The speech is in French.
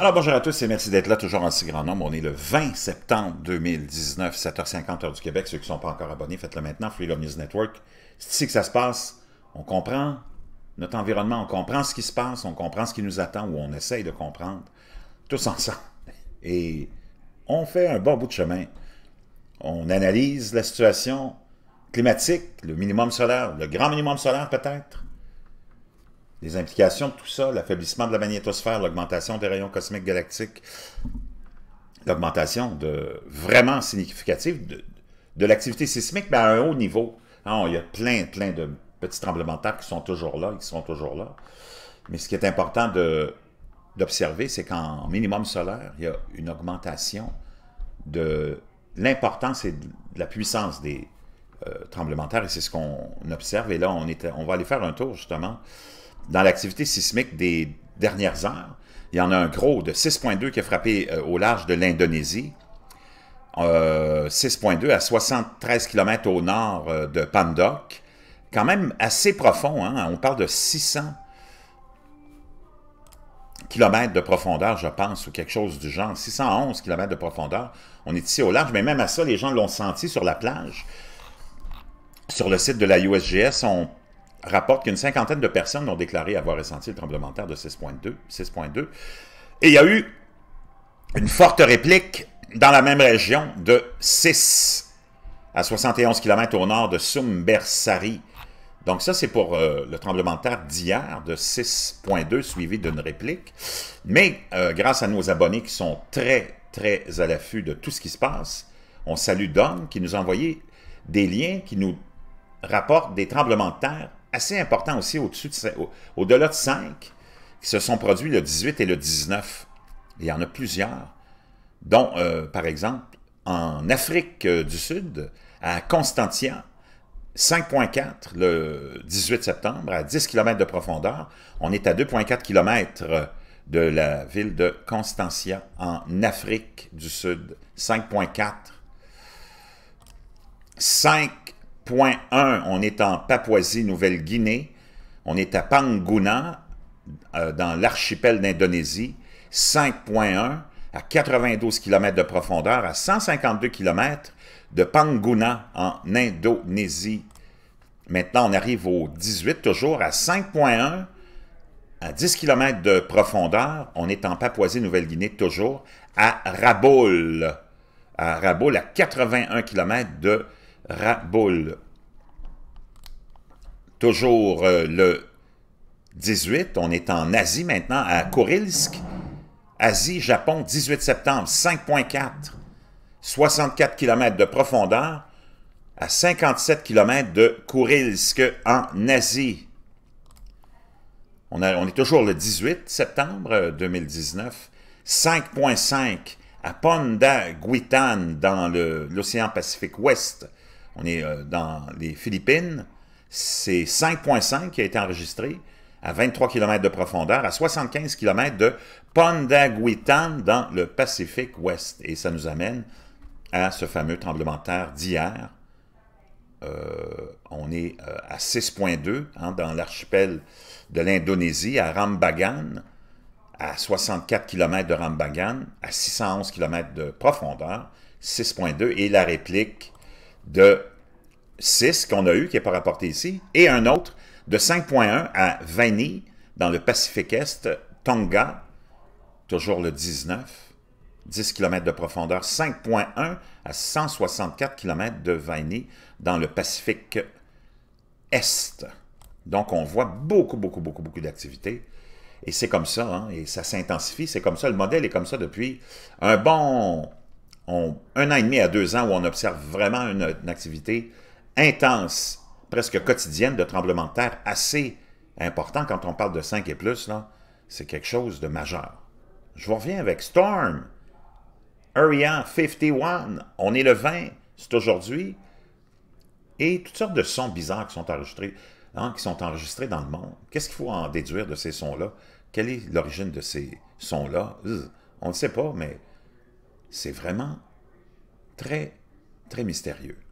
Alors bonjour à tous et merci d'être là, toujours en si grand nombre. On est le 20 septembre 2019, 7h50 heure du Québec. Ceux qui ne sont pas encore abonnés, faites-le maintenant, Freedom News Network. C'est ici que ça se passe. On comprend notre environnement, on comprend ce qui se passe, on comprend ce qui nous attend ou on essaye de comprendre, tous ensemble. Et on fait un bon bout de chemin. On analyse la situation climatique, le minimum solaire, le grand minimum solaire peut-être, les implications de tout ça, l'affaiblissement de la magnétosphère, l'augmentation des rayons cosmiques galactiques, l'augmentation de, vraiment significative de, l'activité sismique, mais à un haut niveau. Ah, il y a plein, plein de petits tremblements de terre qui sont toujours là, qui sont toujours là. Mais ce qui est important d'observer, c'est qu'en minimum solaire, il y a une augmentation de l'importance et de la puissance des euh, tremblements de terre, et c'est ce qu'on observe. Et là, on, est, on va aller faire un tour, justement, dans l'activité sismique des dernières heures, il y en a un gros de 6,2 qui a frappé euh, au large de l'Indonésie, 6,2 euh, à 73 km au nord euh, de Pandok, quand même assez profond, hein. on parle de 600 km de profondeur, je pense, ou quelque chose du genre, 611 km de profondeur, on est ici au large, mais même à ça, les gens l'ont senti sur la plage. Sur le site de la USGS, on rapporte qu'une cinquantaine de personnes ont déclaré avoir ressenti le tremblement de terre de 6.2. 6.2. Et il y a eu une forte réplique dans la même région de 6 à 71 km au nord de Sumbersari. Donc ça, c'est pour euh, le tremblement de terre d'hier de 6.2 suivi d'une réplique. Mais euh, grâce à nos abonnés qui sont très, très à l'affût de tout ce qui se passe, on salue Don qui nous a envoyé des liens qui nous rapportent des tremblements de terre assez important aussi au-dessus de, au-delà de 5 qui se sont produits le 18 et le 19. Il y en a plusieurs, dont, euh, par exemple, en Afrique euh, du Sud, à Constantia, 5.4 le 18 septembre, à 10 km de profondeur. On est à 2.4 km de la ville de Constantia, en Afrique du Sud. 5.4. 5 Point on est en Papouasie-Nouvelle-Guinée. On est à Panguna, euh, dans l'archipel d'Indonésie. 5.1, à 92 km de profondeur, à 152 km de Panguna, en Indonésie. Maintenant, on arrive au 18, toujours à 5.1, à 10 km de profondeur. On est en Papouasie-Nouvelle-Guinée, toujours à Rabaul. À Rabaul, à 81 km de Raboul. Toujours euh, le 18, on est en Asie maintenant, à Kurilsk, Asie, Japon, 18 septembre, 5.4, 64 km de profondeur, à 57 km de Kurilsk, en Asie. On, est toujours le 18 septembre 2019, euh, 5.5, à Pondaguitan, dans l'océan Pacifique Ouest, on est euh, dans les Philippines, c'est 5.5 qui a été enregistré à 23 km de profondeur, à 75 km de Pondaguitan dans le Pacifique Ouest. Et ça nous amène à ce fameux tremblement de terre d'hier. Euh, on est euh, à 6.2 hein, dans l'archipel de l'Indonésie, à Rambagan, à 64 km de Rambagan, à 611 km de profondeur, 6.2, et la réplique de 6 qu'on a eu, qui n'est pas rapporté ici, et un autre de 5.1 à Vanille, dans le Pacifique Est, Tonga, toujours le 19, 10 km de profondeur, 5.1 à 164 km de Vaini, dans le Pacifique Est. Donc, on voit beaucoup, beaucoup, beaucoup, beaucoup d'activités. Et c'est comme ça, hein, et ça s'intensifie, c'est comme ça, le modèle est comme ça depuis un bon un an et demi à deux ans où on observe vraiment une, activité intense, presque quotidienne de tremblement de terre, assez important quand on parle de 5 et plus, là, c'est quelque chose de majeur. Je vous reviens avec Storm, Area 51, on est le 20, c'est aujourd'hui, et toutes sortes de sons bizarres qui sont enregistrés, hein, qui sont enregistrés dans le monde. Qu'est-ce qu'il faut en déduire de ces sons-là? Quelle est l'origine de ces sons-là? On ne sait pas, mais c'est vraiment très, très mystérieux.